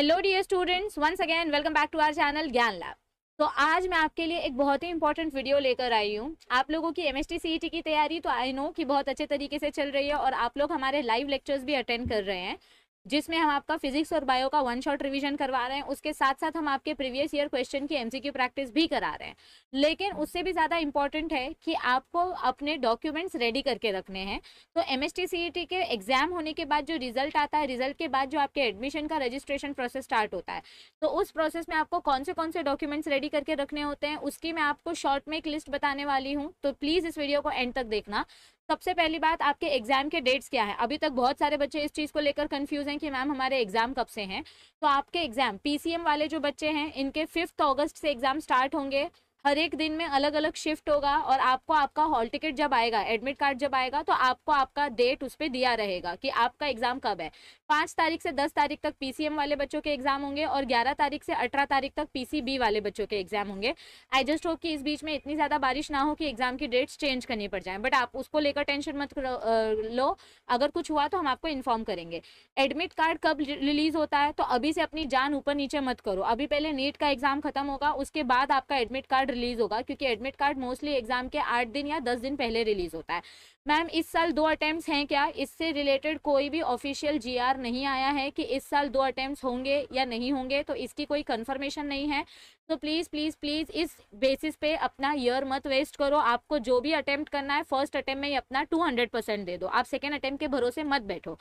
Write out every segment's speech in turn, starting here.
hello dear students once again welcome back to our channel Gyan lab तो आज मैं आपके लिए एक बहुत ही इंपॉर्टेंट वीडियो लेकर आई हूँ आप लोगों की एम एस e की तैयारी तो आई नो कि बहुत अच्छे तरीके से चल रही है और आप लोग हमारे लाइव लेक्चर्स भी अटेंड कर रहे हैं जिसमें हम आपका फिजिक्स और बायो का वन शॉट रिविजन करवा रहे हैं उसके साथ साथ हम आपके प्रीवियस ईयर क्वेश्चन की एमसीक्यू प्रैक्टिस भी करा रहे हैं लेकिन उससे भी ज़्यादा इंपॉर्टेंट है कि आपको अपने डॉक्यूमेंट्स रेडी करके रखने हैं तो एम एस e के एग्जाम होने के बाद जो रिजल्ट आता है रिजल्ट के बाद जो आपके एडमिशन का रजिस्ट्रेशन प्रोसेस स्टार्ट होता है तो उस प्रोसेस में आपको कौन से कौन से डॉक्यूमेंट्स रेडी करके रखने होते हैं उसकी मैं आपको शॉर्ट में एक लिस्ट बताने वाली हूँ तो प्लीज़ इस वीडियो को एंड तक देखना सबसे पहली बात आपके एग्जाम के डेट्स क्या है अभी तक बहुत सारे बच्चे इस चीज़ को लेकर कंफ्यूज हैं कि मैम हमारे एग्जाम कब से हैं तो आपके एग्जाम पीसीएम वाले जो बच्चे हैं इनके फिफ्थ अगस्त से एग्जाम स्टार्ट होंगे हर एक दिन में अलग अलग शिफ्ट होगा और आपको आपका हॉल टिकट जब आएगा एडमिट कार्ड जब आएगा तो आपको आपका डेट उस पर दिया रहेगा कि आपका एग्जाम कब है पाँच तारीख से दस तारीख तक पीसीएम वाले बच्चों के एग्जाम होंगे और ग्यारह तारीख से अठारह तारीख तक पीसीबी वाले बच्चों के एग्जाम होंगे आई जस्ट होप कि इस बीच में इतनी ज़्यादा बारिश ना हो कि एग्जाम की डेट्स चेंज करनी पड़ जाए बट आप उसको लेकर टेंशन मत लो अगर कुछ हुआ तो हम आपको इन्फॉर्म करेंगे एडमिट कार्ड कब रिलीज होता है तो अभी से अपनी जान ऊपर नीचे मत करो अभी पहले नीट का एग्जाम खत्म होगा उसके बाद आपका एडमिट कार्ड रिलीज होगा क्योंकि एडमिट कार्ड मोस्टली एग्जाम के आठ दिन या दस दिन पहले रिलीज होता है मैम इस साल दो अटैम्प्ट हैं क्या इससे रिलेटेड कोई भी ऑफिशियल जी आर नहीं आया है कि इस साल दो अटैम्प्ट होंगे या नहीं होंगे तो इसकी कोई कंफर्मेशन नहीं है तो प्लीज़ प्लीज़ प्लीज़ इस बेसिस पे अपना ईयर मत वेस्ट करो आपको जो भी अटैम्प्ट करना है फर्स्ट अटैम्प्ट में ही अपना टू हंड्रेड परसेंट दे दो आप सेकेंड अटैम्प्ट के भरोसे मत बैठो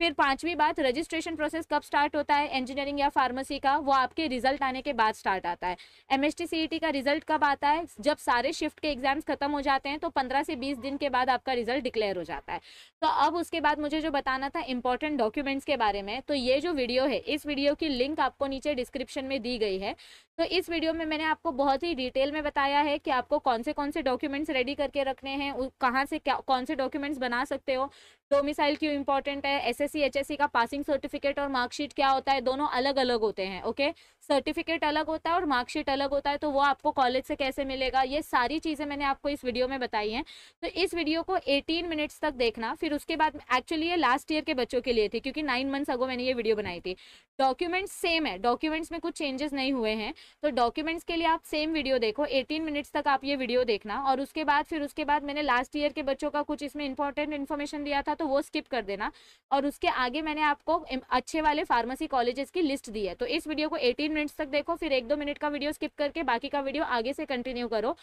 फिर पांचवी बात रजिस्ट्रेशन प्रोसेस कब स्टार्ट होता है इंजीनियरिंग या फार्मेसी का वो आपके रिजल्ट आने के बाद स्टार्ट आता है एम एस e का रिजल्ट कब आता है जब सारे शिफ्ट के एग्जाम्स खत्म हो जाते हैं तो पंद्रह से बीस दिन के बाद आपका रिजल्ट डिक्लेयर हो जाता है तो अब उसके बाद मुझे जो बताना था इंपॉर्टेंट डॉक्यूमेंट्स के बारे में तो ये जो वीडियो है इस वीडियो की लिंक आपको नीचे डिस्क्रिप्शन में दी गई है तो इस वीडियो में मैंने आपको बहुत ही डिटेल में बताया है कि आपको कौन से कौन से डॉक्यूमेंट्स रेडी करके रखने हैं कहाँ से क्या कौन से डॉक्यूमेंट्स बना सकते हो डोमिसाइल क्यों इंपॉर्टेंट है एसएससी एचएससी का पासिंग सर्टिफिकेट और मार्कशीट क्या होता है दोनों अलग अलग होते हैं ओके सर्टिफिकेट अलग होता है और मार्कशीट अलग होता है तो वो आपको कॉलेज से कैसे मिलेगा ये सारी चीज़ें मैंने आपको इस वीडियो में बताई हैं तो इस वीडियो को 18 मिनट्स तक देखना फिर उसके बाद एक्चुअली ये लास्ट ईयर के बच्चों के लिए थी क्योंकि नाइन मंथ्स अगो मैंने ये वीडियो बनाई थी डॉक्यूमेंट्स सेम है डॉक्यूमेंट्स में कुछ चेंजेस नहीं हुए हैं तो डॉक्यूमेंट्स के लिए आप सेम वीडियो देखो एटीन मिनट्स तक आप ये वीडियो देखना और उसके बाद फिर उसके बाद मैंने लास्ट ईयर के बच्चों का कुछ इसमें इंपॉर्टेंट इन्फॉर्मेशन दिया था तो वो स्किप कर देना और उसके आगे मैंने आपको अच्छे वाले फार्मेसी कॉलेजेस की लिस्ट दी है तो इस वीडियो को 18 मिनट्स तक देखो फिर एक दो मिनट का वीडियो स्किप करके बाकी का वीडियो आगे से कंटिन्यू करो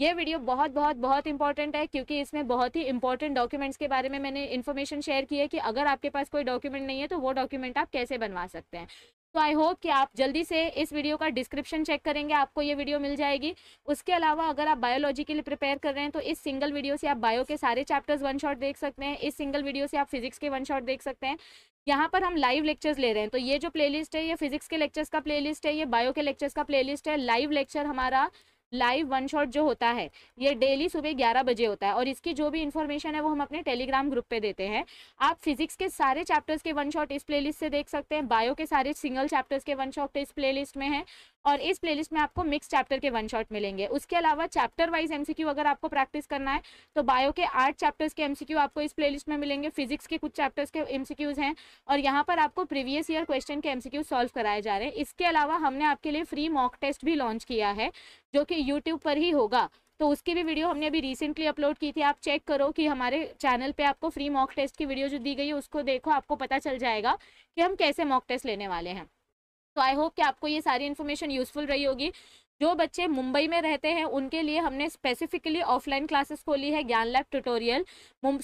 ये वीडियो बहुत बहुत बहुत इंपॉर्टेंट है क्योंकि इसमें बहुत ही इंपॉर्टेंट डॉक्यूमेंट्स के बारे में मैंने इन्फॉर्मेशन शेयर की है कि अगर आपके पास कोई डॉक्यूमेंट नहीं है तो वो डॉक्यूमेंट आप कैसे बनवा सकते हैं तो आई होप कि आप जल्दी से इस वीडियो का डिस्क्रिप्शन चेक करेंगे आपको ये वीडियो मिल जाएगी उसके अलावा अगर आप बायोलॉजी के लिए प्रिपेयर कर रहे हैं तो इस सिंगल वीडियो से आप बायो के सारे चैप्टर्स वन शॉट देख सकते हैं इस सिंगल वीडियो से आप फिजिक्स के वन शॉट देख सकते हैं यहाँ पर हम लाइव लेक्चर्स ले रहे हैं तो ये जो प्लेलिस्ट है ये फिजिक्स के लेक्चर्स का प्लेलिस्ट है ये बायो के लेक्चर्स का प्लेलिस्ट है लाइव लेक्चर हमारा लाइव वन शॉट जो होता है ये डेली सुबह ग्यारह बजे होता है और इसकी जो भी इन्फॉर्मेशन है वो हम अपने टेलीग्राम ग्रुप पे देते हैं आप फिजिक्स के सारे चैप्टर्स के वन शॉट इस प्लेलिस्ट से देख सकते हैं बायो के सारे सिंगल चैप्टर्स के वन शॉट इस प्लेलिस्ट में है और इस प्लेलिस्ट में आपको मिक्स चैप्टर के वन शॉट मिलेंगे उसके अलावा चैप्टर वाइज एमसीक्यू अगर आपको प्रैक्टिस करना है तो बायो के आठ चैप्टर्स के एमसीक्यू आपको इस प्लेलिस्ट में मिलेंगे फिजिक्स के कुछ चैप्टर्स के एमसीक्यूज हैं और यहाँ पर आपको प्रीवियस ईयर क्वेश्चन के एमसीक्यू सॉल्व कराए जा रहे हैं इसके अलावा हमने आपके लिए फ्री मॉक टेस्ट भी लॉन्च किया है जो कि यूट्यूब पर ही होगा तो उसकी भी वीडियो हमने अभी रिसेंटली अपलोड की थी आप चेक करो कि हमारे चैनल पे आपको फ्री मॉक टेस्ट की वीडियो जो दी गई है उसको देखो आपको पता चल जाएगा कि हम कैसे मॉक टेस्ट लेने वाले हैं तो आई होप कि आपको ये सारी इन्फॉर्मेशन यूजफुल रही होगी जो बच्चे मुंबई में रहते हैं उनके लिए हमने स्पेसिफिकली ऑफलाइन क्लासेस खोली है ज्ञान लैब ट्यूटोरियल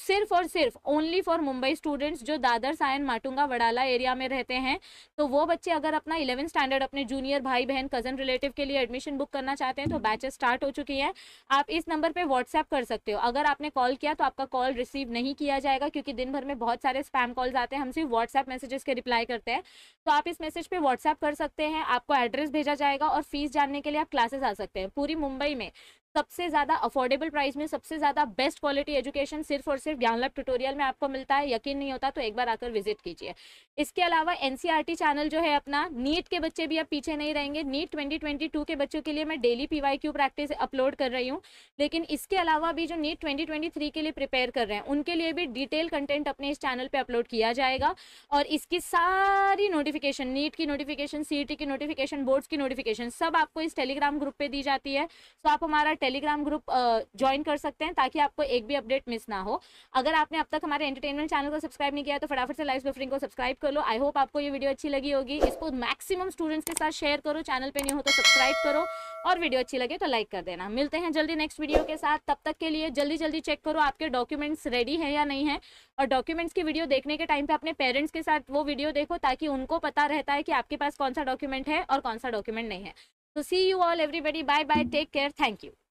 सिर्फ और सिर्फ ओनली फॉर मुंबई स्टूडेंट्स जो दादर सायन माटुंगा वडाला एरिया में रहते हैं तो वो बच्चे अगर अपना इलेवन स्टैंडर्ड अपने जूनियर भाई बहन कजन रिलेटिव के लिए एडमिशन बुक करना चाहते हैं तो बैचेस स्टार्ट हो चुकी हैं आप इस नंबर पर व्हाट्सएप कर सकते हो अगर आपने कॉल किया तो आपका कॉल रिसीव नहीं किया जाएगा क्योंकि दिन भर में बहुत सारे स्पैम कॉल्स आते हैं हम सिर्फ व्हाट्सएप मैसेजेस के रिप्लाई करते हैं तो आप इस मैसेज पर व्हाट्सएप कर सकते हैं आपको एड्रेस भेजा जाएगा और फीस जानने के लिए क्लासेस आ सकते हैं पूरी मुंबई में सबसे ज़्यादा अफोर्डेबल प्राइस में सबसे ज़्यादा बेस्ट क्वालिटी एजुकेशन सिर्फ और सिर्फ ज्ञान लाभ ट्यूटोरियल में आपको मिलता है यकीन नहीं होता तो एक बार आकर विजिट कीजिए इसके अलावा एन चैनल e जो है अपना नीट के बच्चे भी अब पीछे नहीं रहेंगे नीट ट्वेंटी के बच्चों के लिए मैं डेली पी प्रैक्टिस अपलोड कर रही हूँ लेकिन इसके अलावा भी जो नीट ट्वेंटी के लिए प्रिपेयर कर रहे हैं उनके लिए भी डिटेल कंटेंट अपने इस चैनल पर अपलोड किया जाएगा और इसकी सारी नोटिफिकेशन नीट की नोटिफिकेशन सी e की नोटिफिकेशन बोर्ड्स की नोटिफिकेशन सब आपको इस टेलीग्राम ग्रुप पर दी जाती है सो तो आप हमारा टेलीग्राम ग्रुप ज्वाइन कर सकते हैं ताकि आपको एक भी अपडेट मिस ना हो अगर आपने अब तक हमारे एंटरटेनमेंट चैनल को सब्सक्राइब नहीं किया तो फटाफट से लाइव बफरिंग को सब्सक्राइब कर लो आई होप आपको ये वीडियो अच्छी लगी होगी इसको मैक्सिमम स्टूडेंट्स के साथ शेयर करो चैनल पर नहीं हो तो सब्सक्राइब करो और वीडियो अच्छी लगे तो लाइक कर देना मिलते हैं जल्दी नेक्स्ट वीडियो के साथ तब तक के लिए जल्दी जल्दी चेक करो आपके डॉक्यूमेंट्स रेडी है या नहीं है और डॉक्यूमेंट्स की वीडियो देखने के टाइम पे अपने पेरेंट्स के साथ वो वीडियो देखो ताकि उनको पता रहता है कि आपके पास कौन सा डॉक्यूमेंट है और कौन सा डॉक्यूमेंट नहीं है तो see you all everybody bye bye take care thank you